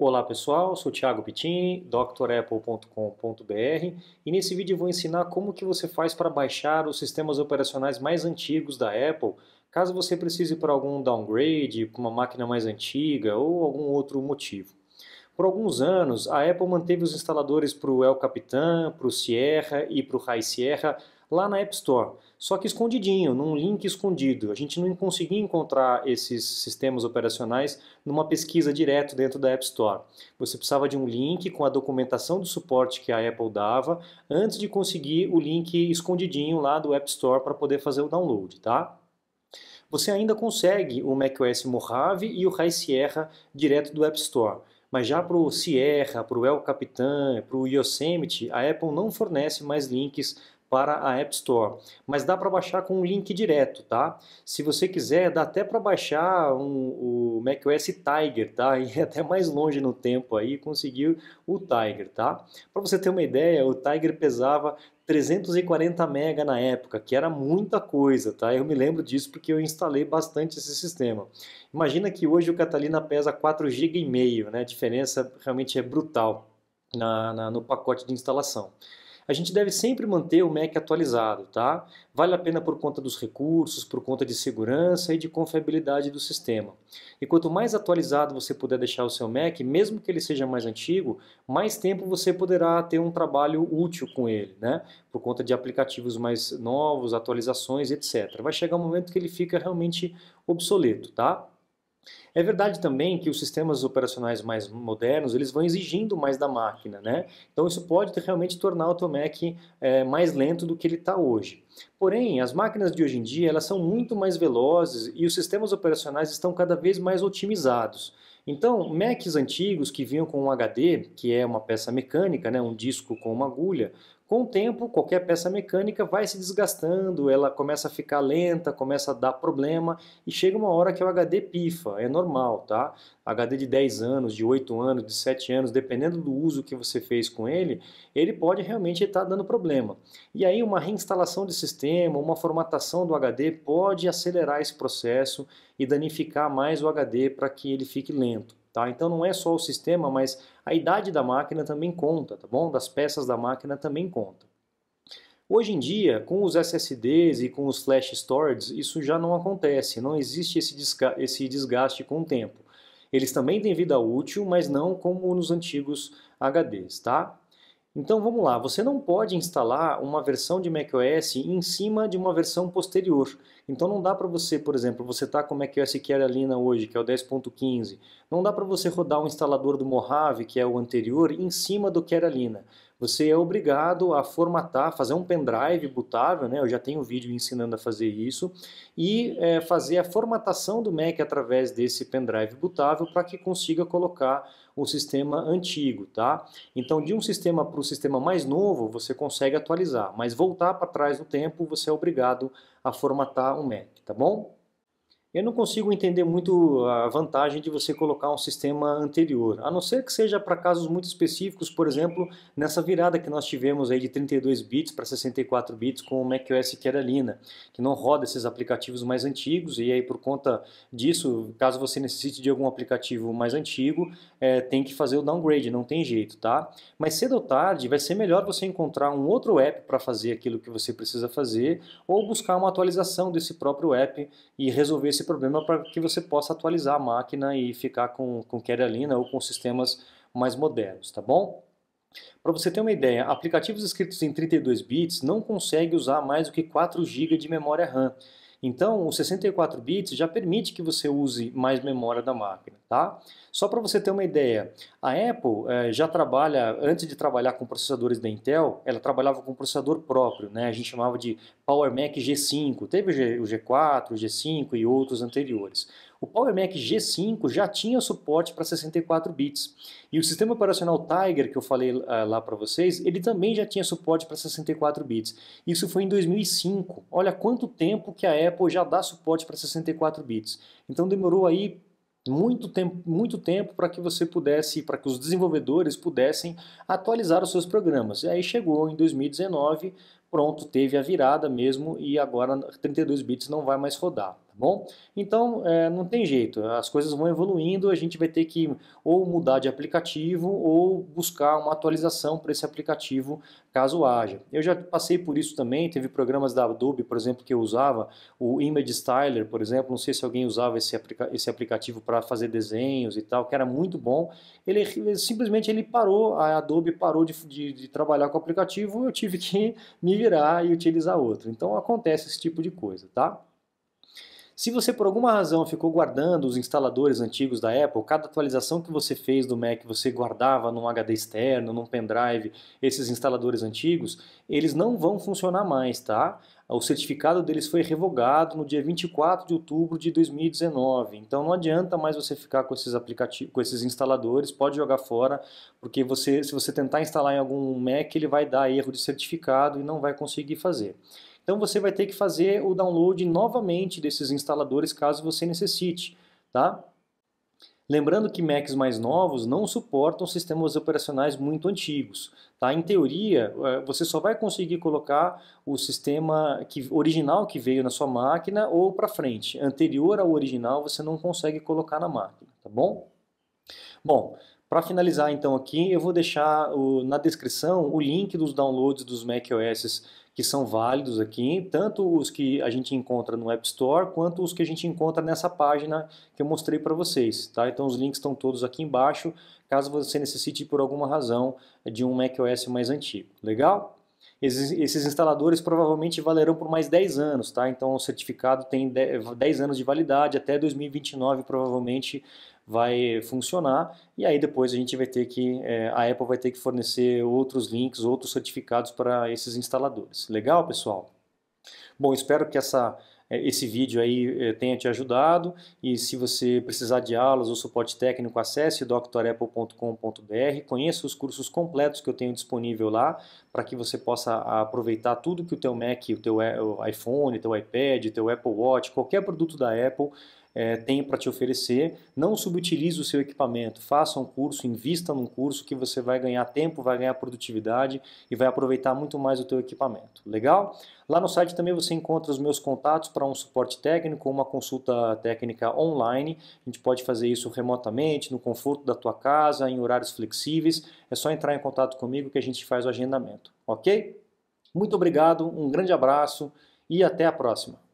Olá pessoal, sou Thiago Pitini, drapple.com.br e nesse vídeo vou ensinar como que você faz para baixar os sistemas operacionais mais antigos da Apple, caso você precise para algum downgrade, para uma máquina mais antiga ou algum outro motivo. Por alguns anos, a Apple manteve os instaladores para o El Capitan, para o Sierra e para o High Sierra lá na App Store, só que escondidinho, num link escondido. A gente não conseguia encontrar esses sistemas operacionais numa pesquisa direto dentro da App Store. Você precisava de um link com a documentação do suporte que a Apple dava antes de conseguir o link escondidinho lá do App Store para poder fazer o download, tá? Você ainda consegue o macOS Mojave e o High Sierra direto do App Store. Mas já para o Sierra, para o El Capitan, para o Yosemite, a Apple não fornece mais links para a App Store. Mas dá para baixar com um link direto, tá? Se você quiser, dá até para baixar um, o macOS Tiger, tá? E é até mais longe no tempo aí conseguiu o Tiger, tá? Para você ter uma ideia, o Tiger pesava 340 mega na época, que era muita coisa, tá? Eu me lembro disso porque eu instalei bastante esse sistema. Imagina que hoje o Catalina pesa 4 GB e meio, né? A diferença realmente é brutal na, na no pacote de instalação a gente deve sempre manter o Mac atualizado, tá? Vale a pena por conta dos recursos, por conta de segurança e de confiabilidade do sistema. E quanto mais atualizado você puder deixar o seu Mac, mesmo que ele seja mais antigo, mais tempo você poderá ter um trabalho útil com ele, né? Por conta de aplicativos mais novos, atualizações, etc. Vai chegar um momento que ele fica realmente obsoleto, tá? É verdade também que os sistemas operacionais mais modernos eles vão exigindo mais da máquina, né? Então isso pode realmente tornar o teu Mac é, eh, mais lento do que ele está hoje. Porém, as máquinas de hoje em dia elas são muito mais velozes e os sistemas operacionais estão cada vez mais otimizados. Então, Macs antigos que vinham com um HD, que é uma peça mecânica, né, um disco com uma agulha, com o tempo, qualquer peça mecânica vai se desgastando, ela começa a ficar lenta, começa a dar problema e chega uma hora que o HD pifa, é normal, tá? HD de 10 anos, de 8 anos, de 7 anos, dependendo do uso que você fez com ele, ele pode realmente estar dando problema. E aí uma reinstalação de sistema, uma formatação do HD pode acelerar esse processo e danificar mais o HD para que ele fique lento. Tá? Então não é só o sistema, mas a idade da máquina também conta, tá bom? Das peças da máquina também conta. Hoje em dia, com os SSDs e com os flash storages, isso já não acontece, não existe esse, esse desgaste com o tempo. Eles também têm vida útil, mas não como nos antigos HDs, tá? Então vamos lá, você não pode instalar uma versão de macOS em cima de uma versão posterior. Então não dá para você, por exemplo, você está com o macOS Carolina hoje, que é o 10.15, não dá para você rodar o um instalador do Mojave, que é o anterior, em cima do Carolina. Você é obrigado a formatar, fazer um pendrive bootável, né? eu já tenho um vídeo ensinando a fazer isso, e é, fazer a formatação do Mac através desse pendrive bootável para que consiga colocar o sistema antigo, tá? Então, de um sistema para o sistema mais novo, você consegue atualizar, mas voltar para trás no tempo, você é obrigado a formatar um Mac, tá bom? eu não consigo entender muito a vantagem de você colocar um sistema anterior, a não ser que seja para casos muito específicos, por exemplo, nessa virada que nós tivemos aí de 32 bits para 64 bits com o macOS Carolina, que não roda esses aplicativos mais antigos, e aí por conta disso, caso você necessite de algum aplicativo mais antigo, é, tem que fazer o downgrade, não tem jeito, tá? Mas cedo ou tarde vai ser melhor você encontrar um outro app para fazer aquilo que você precisa fazer, ou buscar uma atualização desse próprio app e resolver esse problema para que você possa atualizar a máquina e ficar com, com Keralina ou com sistemas mais modernos, tá bom? Para você ter uma ideia, aplicativos escritos em 32 bits não conseguem usar mais do que 4 GB de memória RAM. Então, o 64 bits já permite que você use mais memória da máquina, tá? Só para você ter uma ideia, a Apple eh, já trabalha, antes de trabalhar com processadores da Intel, ela trabalhava com processador próprio, né? A gente chamava de Power Mac G5, teve o G4, o G5 e outros anteriores. O Power Mac G5 já tinha suporte para 64 bits. E o sistema operacional Tiger, que eu falei uh, lá para vocês, ele também já tinha suporte para 64 bits. Isso foi em 2005. Olha quanto tempo que a Apple já dá suporte para 64 bits. Então demorou aí muito tempo, muito tempo para que você pudesse, para que os desenvolvedores pudessem atualizar os seus programas. E aí chegou em 2019, pronto, teve a virada mesmo e agora 32 bits não vai mais rodar bom? Então, é, não tem jeito, as coisas vão evoluindo, a gente vai ter que ou mudar de aplicativo ou buscar uma atualização para esse aplicativo, caso haja. Eu já passei por isso também, teve programas da Adobe, por exemplo, que eu usava, o Image Styler, por exemplo, não sei se alguém usava esse, aplica esse aplicativo para fazer desenhos e tal, que era muito bom. Ele, simplesmente ele parou, a Adobe parou de, de, de trabalhar com o aplicativo, eu tive que me virar e utilizar outro. Então acontece esse tipo de coisa, tá? Se você por alguma razão ficou guardando os instaladores antigos da Apple, cada atualização que você fez do Mac você guardava num HD externo, num pendrive, esses instaladores antigos, eles não vão funcionar mais, tá? O certificado deles foi revogado no dia 24 de outubro de 2019. Então não adianta mais você ficar com esses aplicativos, com esses instaladores, pode jogar fora, porque você, se você tentar instalar em algum Mac, ele vai dar erro de certificado e não vai conseguir fazer. Então você vai ter que fazer o download novamente desses instaladores caso você necessite, tá? Lembrando que Macs mais novos não suportam sistemas operacionais muito antigos. Tá? Em teoria, eh, você só vai conseguir colocar o sistema que, original que veio na sua máquina ou para frente. Anterior ao original, você não consegue colocar na máquina, tá bom? Bom, para finalizar então aqui, eu vou deixar o, na descrição o link dos downloads dos macOS que são válidos aqui, tanto os que a gente encontra no App Store, quanto os que a gente encontra nessa página que eu mostrei para vocês. Tá? Então os links estão todos aqui embaixo, caso você necessite por alguma razão de um macOS mais antigo. Legal? Esses, instaladores provavelmente valerão por mais 10 anos, tá? Então o certificado tem 10 anos de validade, até 2029 provavelmente vai funcionar e aí depois a gente vai ter que é, a Apple vai ter que fornecer outros links, outros certificados para esses instaladores. Legal, pessoal? Bom, espero que essa é, esse vídeo aí é, tenha te ajudado e se você precisar de aulas ou suporte técnico, acesse drapple.com.br, conheça os cursos completos que eu tenho disponível lá para que você possa aproveitar tudo que o teu Mac, o teu é, iPhone, teu iPad, teu Apple Watch, qualquer produto da Apple é, eh, tem para te oferecer. Não subutilize o seu equipamento, faça um curso, invista num curso que você vai ganhar tempo, vai ganhar produtividade e vai aproveitar muito mais o teu equipamento. Legal? Lá no site também você encontra os meus contatos para um suporte técnico, uma consulta técnica online. A gente pode fazer isso remotamente, no conforto da tua casa, em horários flexíveis. É só entrar em contato comigo que a gente faz o agendamento, ok? Muito obrigado, um grande abraço e até a próxima.